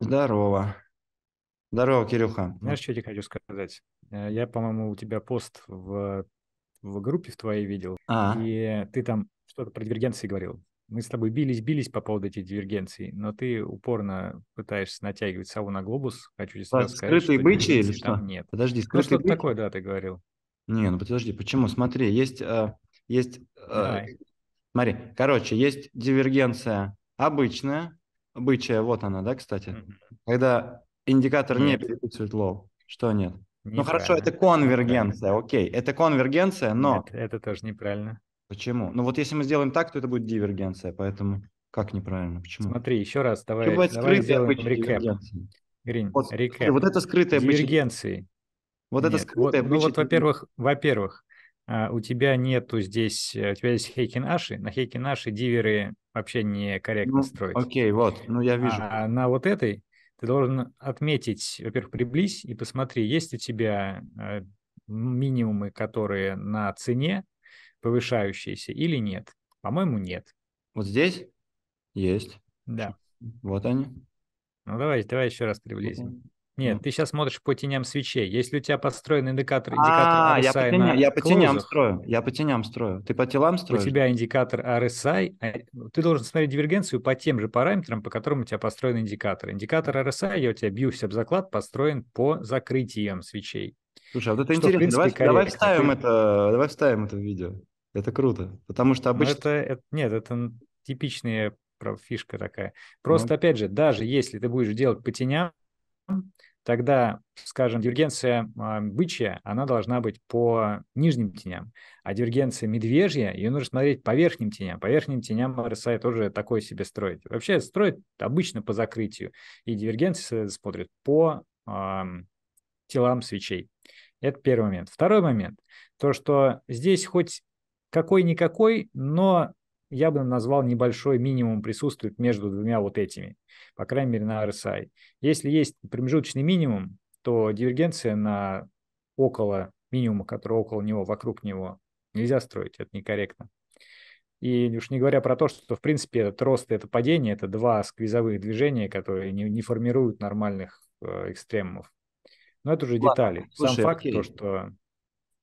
Здорово. Здорово, Кирюха. Ну Знаешь, что я тебе хочу сказать? Э, я, по-моему, у тебя пост в, в группе в твоей видел, а. и ты там что-то про дивергенции говорил. Мы с тобой бились-бились по поводу этих дивергенций, но ты упорно пытаешься натягивать сову на глобус. Хочу тебе сразу сказать, скрытые бычи или что? Нет. Подожди, скрытый ну, что-то такое, да, ты говорил. Не, ну подожди, почему? Смотри, есть, э, есть, э, смотри, короче, есть дивергенция обычная, бычья, вот она, да, кстати? Когда индикатор нет. не переписывает лоу, что нет? Ну хорошо, это конвергенция, окей, это конвергенция, но... это тоже неправильно. Почему? Ну вот если мы сделаем так, то это будет дивергенция, поэтому как неправильно? Почему? Смотри, еще раз, давай, давай сделаем рекэп. Грин, вот, рекэп. Вот это скрытая дивергенции. Вот нет. это скрытая вот, Ну вот, во-первых, во-первых, а, у тебя нету здесь, э, у тебя есть хейкин-аши, на хейкин-аши диверы вообще некорректно ну, строить. Окей, вот, ну я вижу. А, а на вот этой ты должен отметить, во-первых, приблизь и посмотри, есть у тебя э, минимумы, которые на цене повышающиеся или нет. По-моему, нет. Вот здесь есть. Да. Вот они. Ну давай, давай еще раз приблизим. Нет, ты сейчас смотришь по теням свечей. Если у тебя построен индикатор, индикатор а, RSI я, на я по теням строю. Я по теням строю. Ты по телам строишь? У тебя индикатор RSI. А, ну, ты должен смотреть дивергенцию по тем же параметрам, по которым у тебя построен индикатор. Индикатор RSI, я у тебя бьюсь об заклад, построен по закрытиям свечей. Слушай, а вот это интересно. давай, вставим это, давай вставим это в видео. Это круто, потому что ну, обычно. нет, это типичная фишка такая. Ну. Просто опять же, даже если ты будешь делать по теням, тогда, скажем, дивергенция а, бычья, она должна быть по нижним теням, а дивергенция медвежья, ее нужно смотреть по верхним теням. По верхним теням RSI тоже такой себе строит. Вообще строит обычно по закрытию, и дивергенция смотрит по э, телам свечей. Это первый момент. Второй момент, то, что здесь хоть какой-никакой, но я бы назвал небольшой минимум присутствует между двумя вот этими, по крайней мере на RSI. Если есть промежуточный минимум, то дивергенция на около минимума, который около него, вокруг него, нельзя строить, это некорректно. И уж не говоря про то, что, в принципе, этот рост и это падение – это два сквизовых движения, которые не, не формируют нормальных э, экстремов. Но это уже Ладно, детали. Слушай, Сам факт, окей. то, что...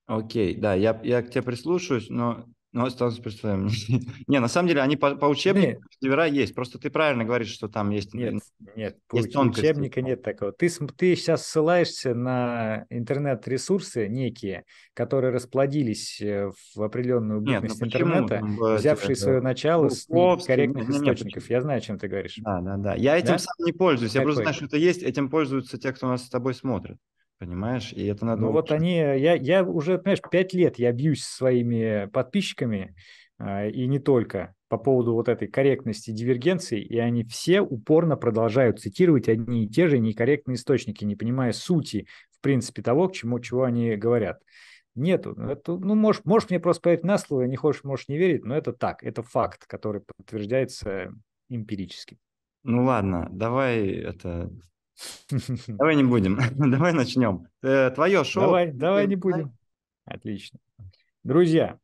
Окей, да, я, я к тебе прислушаюсь, но ну, останусь представим. не, на самом деле, они по, по учебнику севера есть. Просто ты правильно говоришь, что там есть... Нет, нет есть по учебника нет такого. Ты, ты сейчас ссылаешься на интернет-ресурсы некие, которые расплодились э, в определенную ну бытность нет, интернета, почему? Э, взявшие свое ну, начало с ну, корректных нет, источников. Нет, Я знаю, о чем ты говоришь. Да, да, да. Я этим да? сам не пользуюсь. Какой? Я просто знаю, что это есть. Этим пользуются те, кто нас с тобой смотрит. Понимаешь? И это надо... Ну вот они... Э, я, я уже, понимаешь, пять лет я бьюсь со своими подписчиками, а, и не только, по поводу вот этой корректности дивергенции, и они все упорно продолжают цитировать одни и те же некорректные источники, не понимая сути, в принципе, того, к чему, чего они говорят. Нету. Ну, это, ну, можешь, можешь мне просто поверить на слово, не хочешь, можешь не верить, но это так, это факт, который подтверждается эмпирически. Ну ладно, давай это Давай не будем. Давай начнем. Э, Твое шоу. Давай, давай не будем. Отлично. Друзья,